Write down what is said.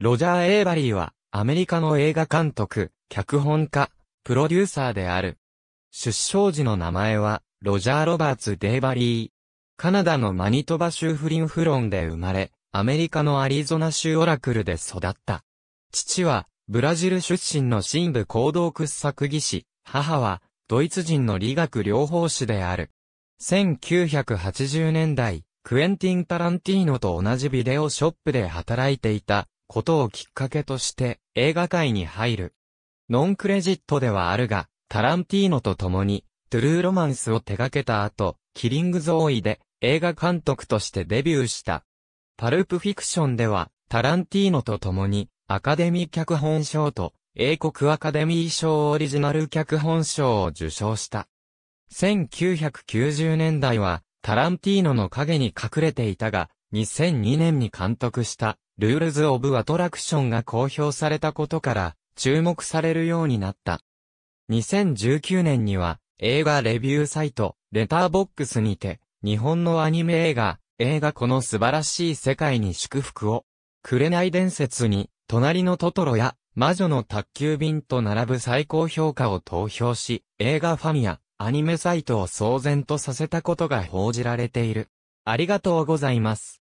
ロジャー・エイバリーは、アメリカの映画監督、脚本家、プロデューサーである。出生時の名前は、ロジャー・ロバーツ・デイバリー。カナダのマニトバ州フリンフロンで生まれ、アメリカのアリゾナ州オラクルで育った。父は、ブラジル出身の新部行動掘削技師、母は、ドイツ人の理学療法士である。1980年代、クエンティン・タランティーノと同じビデオショップで働いていたことをきっかけとして映画界に入る。ノンクレジットではあるが、タランティーノと共に、トゥルーロマンスを手掛けた後、キリングゾーイで映画監督としてデビューした。パルプフィクションでは、タランティーノと共に、アカデミー脚本賞と、英国アカデミー賞オリジナル脚本賞を受賞した。1990年代は、タランティーノの影に隠れていたが、2002年に監督した、ルールズ・オブ・アトラクションが公表されたことから注目されるようになった。2019年には映画レビューサイト、レターボックスにて、日本のアニメ映画、映画この素晴らしい世界に祝福を、紅れない伝説に、隣のトトロや、魔女の宅急便と並ぶ最高評価を投票し、映画ファミア、アニメサイトを騒然とさせたことが報じられている。ありがとうございます。